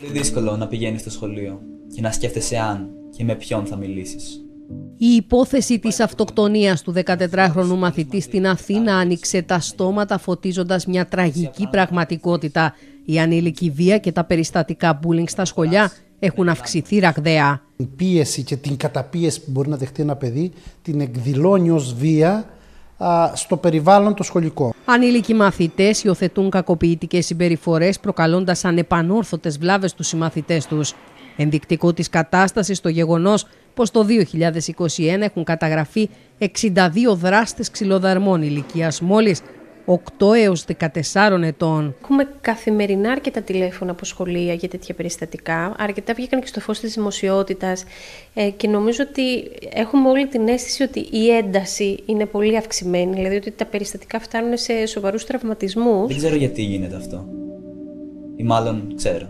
πολύ δύσκολο να πηγαίνεις στο σχολείο και να σκέφτεσαι αν και με ποιον θα μιλήσεις. Η υπόθεση της αυτοκτονίας του 14χρονου μαθητή στην Αθήνα άνοιξε τα στόματα φωτίζοντας μια τραγική πραγματικότητα. Η ανήλικη βία και τα περιστατικά bullying στα σχολιά έχουν αυξηθεί ραγδαία. Η πίεση και την καταπίεση που μπορεί να δεχτεί ένα παιδί την εκδηλώνει ως βία στο περιβάλλον το σχολικό. Ανήλικοι μαθητές υιοθετούν κακοποιητικές συμπεριφορές, προκαλώντας ανεπανόρθωτες βλάβες στους συμμαθητές τους. Ενδεικτικό της κατάστασης το γεγονός πως το 2021 έχουν καταγραφεί 62 δράστες ξυλοδαρμών ηλικίας μόλις 8 έως 14 ετών. Έχουμε καθημερινά αρκετά τηλέφωνα από σχολεία για τέτοια περιστατικά. Αρκετά βγήκαν και στο φως της δημοσιότητας ε, και νομίζω ότι έχουμε όλη την αίσθηση ότι η ένταση είναι πολύ αυξημένη, δηλαδή ότι τα περιστατικά φτάνουν σε σοβαρούς τραυματισμούς. Δεν ξέρω γιατί γίνεται αυτό. Ή μάλλον ξέρω.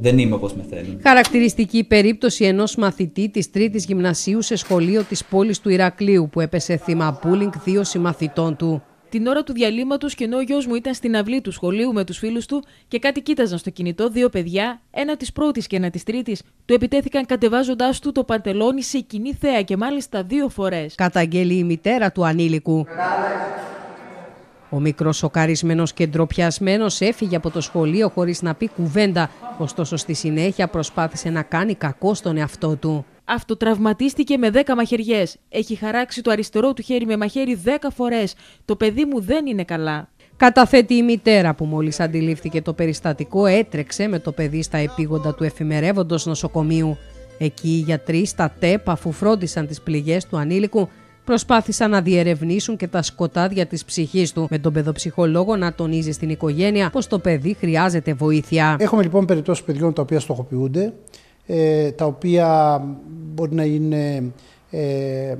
Δεν είμαι όπως με θέλουν. Χαρακτηριστική περίπτωση ενός μαθητή της τρίτης γυμνασίου σε σχολείο της πόλης του Ηρακλείου που έπεσε θύμα bullying δύο συμμαθητών του την ώρα του διαλύματος και ενώ ο γιος μου ήταν στην αυλή του σχολείου με τους φίλους του και κάτι κοίταζαν στο κινητό, δύο παιδιά, ένα της πρώτης και ένα της τρίτης, του επιτέθηκαν κατεβάζοντάς του το παντελόνι σε κοινή θέα και μάλιστα δύο φορές. Καταγγέλει η μητέρα του ανήλικου. Ο μικρός σοκαρισμένος και ντροπιασμένος έφυγε από το σχολείο χωρίς να πει κουβέντα, ωστόσο στη συνέχεια προσπάθησε να κάνει κακό στον εαυτό του. Αυτοτραυματίστηκε με 10 μαχαιριές. Έχει χαράξει το αριστερό του χέρι με μαχαίρι 10 φορές. Το παιδί μου δεν είναι καλά. Καταθέτει η μητέρα που μόλις αντιλήφθηκε το περιστατικό έτρεξε με το παιδί στα επίγοντα του εφημερεύοντος νοσοκομείου. Εκεί οι γιατροί στα ΤΕΠ αφού φρόντισαν τις πληγές του ανήλικου προσπάθησαν να διερευνήσουν και τα σκοτάδια της ψυχής του με τον παιδοψυχολόγο να τονίζει στην οικογένεια πως το παιδί χρειάζεται βοήθεια. Έχουμε λοιπόν περιπτώσεις παιδιών τα οποία στοχοποιούνται ε, τα οποία μπορεί να είναι ε,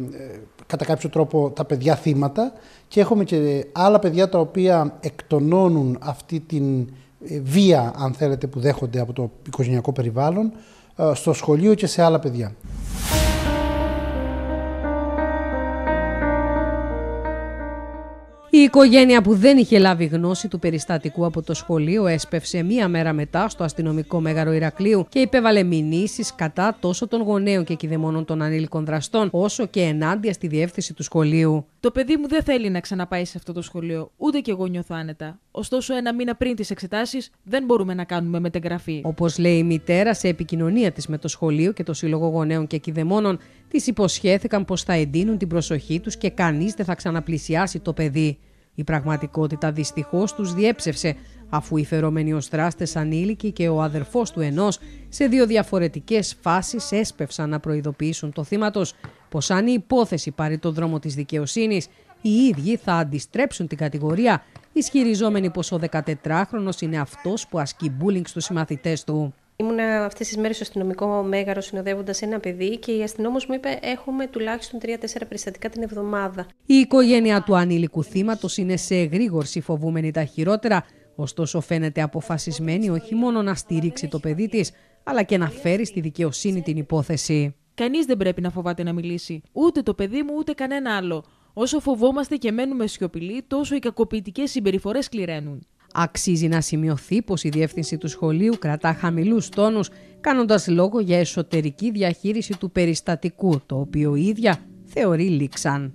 κατά κάποιο τρόπο τα παιδιά θύματα και έχουμε και άλλα παιδιά τα οποία εκτονώνουν αυτή την ε, βία, αν θέλετε, που δέχονται από το οικογενειακό περιβάλλον ε, στο σχολείο και σε άλλα παιδιά. Η οικογένεια που δεν είχε λάβει γνώση του περιστατικού από το σχολείο έσπευσε μία μέρα μετά στο αστυνομικό μέγαρο Ηρακλείου και υπέβαλε μηνύσεις κατά τόσο των γονέων και κυδεμονών των ανήλικων δραστών, όσο και ενάντια στη διεύθυνση του σχολείου. Το παιδί μου δεν θέλει να ξαναπάει σε αυτό το σχολείο, ούτε κι εγώ νιώθω άνετα. Ωστόσο, ένα μήνα πριν τις εξετάσεις δεν μπορούμε να κάνουμε μετεγγραφή. Όπως λέει η μητέρα, σε επικοινωνία της με το σχολείο και το Σύλλογο Γονέων και Κηδεμόνων, της υποσχέθηκαν πως θα εντείνουν την προσοχή τους και κανείς δεν θα ξαναπλησιάσει το παιδί. Η πραγματικότητα δυστυχώς τους διέψευσε, αφού οι φερωμένοι ω δράστε ανήλικοι και ο αδερφός του ενός σε δύο διαφορετικές φάσεις έσπευσαν να προειδοποιήσουν το θύμα πως αν η υπόθεση πάρει τον δρόμο της δικαιοσύνης, οι ίδιοι θα αντιστρέψουν την κατηγορία, ισχυριζόμενοι πως ο 14χρονος είναι αυτός που ασκεί μπούλινγκ στους συμμαθητές του. Ήμουν αυτές τις μέρες στο αστυνομικό μέγαρο συνοδεύοντας ένα παιδί και η αστυνόμος μου είπε: Έχουμε τουλάχιστον 3-4 περιστατικά την εβδομάδα. Η οικογένεια του ανήλικου θύματος είναι σε εγρήγορση, φοβούμενη τα χειρότερα. Ωστόσο, φαίνεται αποφασισμένη όχι μόνο να στηρίξει το παιδί της, αλλά και να φέρει στη δικαιοσύνη την υπόθεση. Κανείς δεν πρέπει να φοβάται να μιλήσει. Ούτε το παιδί μου, ούτε κανένα άλλο. Όσο φοβόμαστε και μένουμε σιωπηλοί, τόσο οι κακοποιητικές συμπεριφορές κληραίνουν. Αξίζει να σημειωθεί πως η διεύθυνση του σχολείου κρατά χαμηλούς τόνους, κάνοντας λόγο για εσωτερική διαχείριση του περιστατικού, το οποίο ίδια θεωρεί λήξαν.